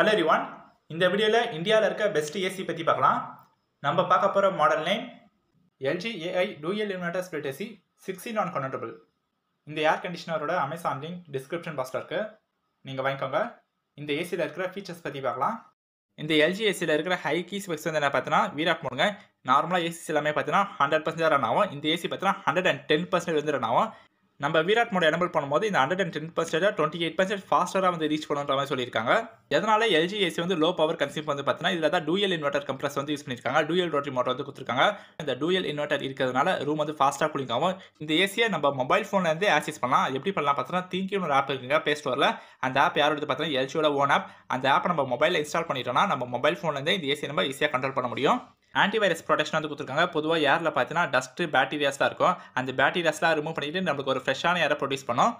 hello ரிவான் இந்த வீடியோவில் இந்தியாவில் இருக்க பெஸ்ட் ஏசி பற்றி பார்க்கலாம் நம்ம பார்க்க போகிற model name LG AI dual inverter split AC sixty நான் கன்வெர்டபுள் இந்த ஏர் கண்டிஷனரோட அமேசான் லிங்க் டிஸ்கிரிப்ஷன் பாக்ஸில் இருக்குது நீங்கள் வாங்கிக்கோங்க இந்த ஏசியில் இருக்கிற ஃபீச்சர்ஸ் பற்றி பார்க்கலாம் இந்த எல்ஜி ஏசியில் இருக்கிற ஹை கீஸ் ஸ்பெக்ஸ் வந்து என்ன பார்த்தினா வீராட் போடுங்க நார்மலாக ஏசிஸ் எல்லாமே பார்த்தீங்கன்னா ஹண்ட்ரட் பர்சன்டேஜ் ரன் ஆகும் இந்த ஏசி பார்த்தீங்கன்னா ஹண்ட்ரட் அண்ட் டென் பர்சன்டேஜ் வந்து ரன் ஆகும் நம்ம விராட் மோடி அனபிள் பண்ணும்போது இந்த ஹண்ட்ரட் அண்ட் டென் பர்சன்டேஜாக டுவெண்ட்டி எயிட் பர்சன்ட் ஃபாஸ்டாக வந்து ரீச் பண்ணுற மாதிரி சொல்லியிருக்காங்க அதனால எல்ஜி ஏசி வந்து லோ பவர் கன்சியூம் வந்து பார்த்தீங்கன்னா இதில் தான் டூயல் இன்வெர்டர் கம்ப்ரஸ் வந்து யூஸ் பண்ணியிருக்காங்க டூயல் ரோட்டரி மோட்டர் வந்து கொடுத்துருக்காங்க இந்த டூயல் இன்வெர்டர் இருக்கிறதுனால ரூம் வந்து ஃபாஸ்ட்டாக கூலிங் இந்த ஏசியை நம்ம மொபைல் ஃபோன்லேருந்தே ஆக்சஸ் பண்ணலாம் எப்படி பண்ணலாம் பார்த்தீங்கன்னா திங்கி ஒரு ஆப் இருக்குங்க பே ஸ்டோரில் அந்த ஆப் யாரோட பார்த்தீங்கன்னா எல்ஜியோட ஓன் ஆப் அந்த ஆப்பை நம்ம மொபைலில் இன்ஸ்டால் பண்ணிட்டோம்னா நம்ம மொபைல் ஃபோன்லேருந்து இந்த ஏசியை நம்ம ஈஸியாக கண்ட்ரோல் பண்ண முடியும் ஆன்டிவைரஸ் ப்ரொடெக்ஷன் வந்து கொடுத்துருக்காங்க பொதுவாக ஏரில் பார்த்தீங்கன்னா டஸ்ட்டு பேட்டீரியாஸ்லாம் தான் இருக்கும் அந்த பேட்டீரியாஸ்லாம் ரிமூவ் பண்ணிட்டு நம்மளுக்கு ஒரு ஃப்ரெஷ்ஷான ஏரை ப்ரொடியூஸ் பண்ணோம்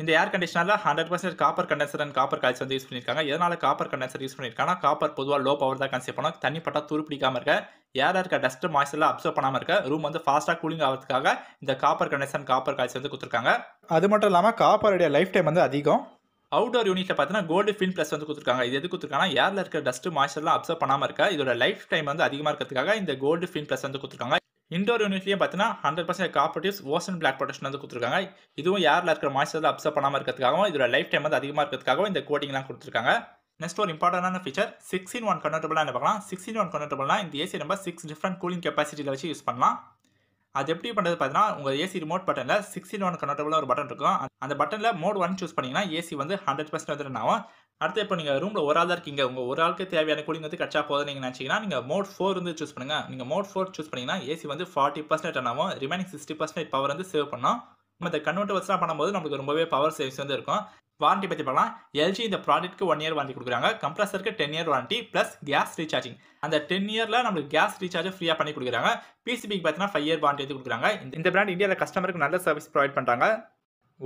இந்த ஏர் கண்டிஷனில் hundred percent copper condenser and copper காய்ச்சல் வந்து யூஸ் பண்ணியிருக்காங்க எதனால் காப்பர் கண்டென்சர் யூஸ் பண்ணியிருக்காங்கன்னா காப்பர் பொதுவாக லோ பவர் தான் கன்சியூ பண்ணோம் தண்ணி பட்டா துரு பிடிக்காமல் இருக்க ஏராக இருக்க டஸ்ட் மாய்ச்சலாம் அப்சர்வ் பண்ணாமல் இருக்க ரூம் வந்து ஃபாஸ்ட்டாக கூலிங் ஆகிறதுக்காக இந்த காப்பர் கண்டென்சர் காப்பர் காய்ச்சல் வந்து கொடுத்துருக்காங்க அது மட்டும் இல்லாமல் காப்பருடைய லைஃப் டைம் வந்து அதிகம் அவுடோர் யூனிட்ல பார்த்தீங்கன்னா கோல்டு ஃபின் ப்ளஸ் வந்து கொடுத்துருக்காங்க இது எது கொடுத்துருக்காங்கன்னா ஏர்ல இருக்கிற டஸ்ட் மாய்ச்சர்லாம் அப்சர்வ் பண்ணாம இருக்கா இதோட லைஃப் டைம் வந்து அதிகமாக இருக்கிறதுக்காக இந்த கோல்டு ஃபின் ப்ளஸ் வந்து கொடுத்துருக்காங்க இண்டோர் யூனிட்லேயும் பார்த்தீங்கன்னா ஹண்ட்ரட் பர்சன்ட் காப்பர்டிவ்ஸ் ஓசன் பிளாக் ப்ரொடக்ஷன் வந்து கொடுத்துருக்காங்க இதுவும் ஏரில் இருக்கிற மாய்ச்சர் அப்சர்வ் பண்ணாம இருக்கிறதுக்காகவும் இதோட லைஃப் டைம் வந்து அதிகமாக இருக்கிறதுக்காகவும் இந்த கோட்டிங்லாம் கொடுத்துருக்காங்க நெக்ஸ்ட் ஒரு இம்பார்ட்டன்டான ஃபீச்சர் இன் ஒன் கன்வெர்ட்டபிளாக என்ன பார்க்கலாம் சிக்ஸ்டின் ஒன் கன்வெர்ட்டபிள்னா இந்த ஏசி நம்ம சிக்ஸ் டிஃப்ரெண்ட் கூலிங் கெப்பாசிட்டியில் வச்சு யூஸ் பண்ணலாம் அது எப்படி பண்ணுறது பார்த்தீங்கன்னா உங்கள் ஏசி ரிமோட் பட்டனில் சிக்ஸ்டின் ஒன் கன்வெர்ட்டபிள் ஒரு பட்டன் இருக்கும் அந்த பட்டனில் மோட் ஒன் சூஸ் பண்ணிங்கன்னா ஏசி வந்து ஹண்ட்ரட் பர்சன்ட் வந்து ஆகும் அடுத்து இப்போ நீங்கள் ரூமில் ஒரு ஆள் இருக்கீங்க உங்கள் ஒரு ஆளுக்கு தேவையான கூலிங் வந்து கட்சா போதும் நீங்கள் நினச்சிங்கன்னா நீங்கள் மோட் ஃபோர் வந்து சூஸ் பண்ணுங்கள் நீங்கள் மோட் ஃபோர் சூஸ் பண்ணிங்கன்னா ஏசி வந்து ஃபார்ட்டி பர்சன்ட் ஆகும் ரிமைனிங் சிக்ஸ்டி பர்சன்ட் பவர் வந்து சேவ் பண்ணோம் நம்ம இந்த கன்வெர்ட்டர்ஸ்லாம் பண்ணும்போது நம்மளுக்கு ரொம்பவே பவர் சேவ்ஸ் வந்து இருக்கும் வாரண்டி பற்றி பார்க்கலாம் எல்ஜி இந்த ப்ராடக்ட்க்கு ஒன் இயர் வாரண்டி கொடுக்குறாங்க கம்ப்ரஸருக்கு ten year warranty plus gas recharging அந்த டென் இயரில் நம்மளுக்கு கேஸ் ரீசார்ஜ் ஃப்ரீயாக பண்ணி கொடுக்குறாங்க பிசிபிக்கு பார்த்தீங்கன்னா ஃபைவ் இயர் வாரண்டி எடுத்து கொடுக்குறாங்க இந்த பிராண்ட் இந்தியாவில் கஸ்டமருக்கு நல்ல சர்வீஸ் ப்ரொவைட் பண்ணுறாங்க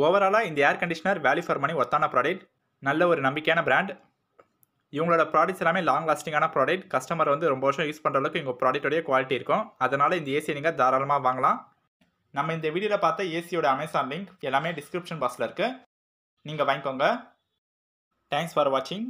ஓவராலாக இந்த air conditioner value for money ஒத்தான ப்ராடக்ட் நல்ல ஒரு நம்பிக்கையான பிராண்ட் இவங்களோட ப்ராடக்ட்ஸ் எல்லாமே லாங் லாஸ்டிங்கான ப்ராடக்ட் கஸ்டமர் வந்து ரொம்ப வருஷம் யூஸ் பண்ணுற அளவுக்கு எங்கள் ப்ராடக்டோடைய குவாலிட்டி இருக்கும் அதனால் இந்த ஏசியை நீங்கள் தாராளமாக வாங்கலாம் நம்ம இந்த வீடியோவில் பார்த்த ஏசியோட அமேசான் லிங்க் எல்லாமே டிஸ்கிரிப்ஷன் பாக்ஸில் இருக்குது நீங்கள் வாங்கிக்கோங்க தேங்க்ஸ் ஃபார் வாட்சிங்